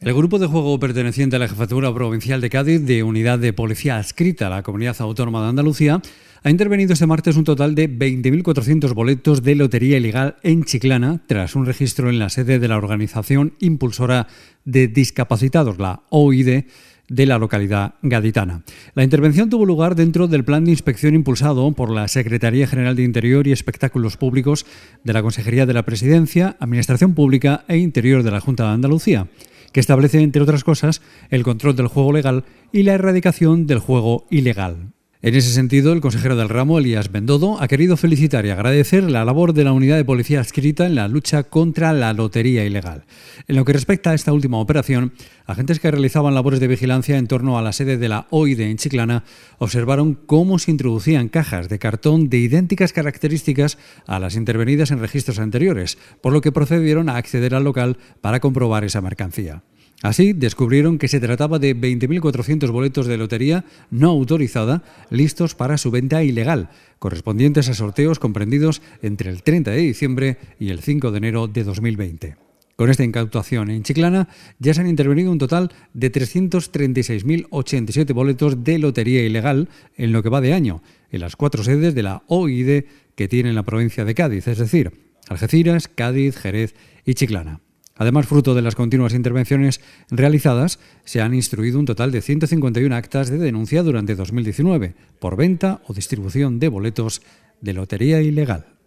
El grupo de juego perteneciente a la Jefatura Provincial de Cádiz de Unidad de Policía adscrita a la Comunidad Autónoma de Andalucía ha intervenido este martes un total de 20.400 boletos de lotería ilegal en Chiclana tras un registro en la sede de la Organización Impulsora de Discapacitados, la OID, de la localidad gaditana. La intervención tuvo lugar dentro del plan de inspección impulsado por la Secretaría General de Interior y Espectáculos Públicos de la Consejería de la Presidencia, Administración Pública e Interior de la Junta de Andalucía que establece, entre otras cosas, el control del juego legal y la erradicación del juego ilegal. En ese sentido, el consejero del ramo, Elías Bendodo, ha querido felicitar y agradecer la labor de la unidad de policía adscrita en la lucha contra la lotería ilegal. En lo que respecta a esta última operación, agentes que realizaban labores de vigilancia en torno a la sede de la OID en Chiclana observaron cómo se introducían cajas de cartón de idénticas características a las intervenidas en registros anteriores, por lo que procedieron a acceder al local para comprobar esa mercancía. Así descubrieron que se trataba de 20.400 boletos de lotería no autorizada listos para su venta ilegal, correspondientes a sorteos comprendidos entre el 30 de diciembre y el 5 de enero de 2020. Con esta incautación en Chiclana ya se han intervenido un total de 336.087 boletos de lotería ilegal en lo que va de año, en las cuatro sedes de la OID que tiene en la provincia de Cádiz, es decir, Algeciras, Cádiz, Jerez y Chiclana. Además, fruto de las continuas intervenciones realizadas, se han instruido un total de 151 actas de denuncia durante 2019 por venta o distribución de boletos de lotería ilegal.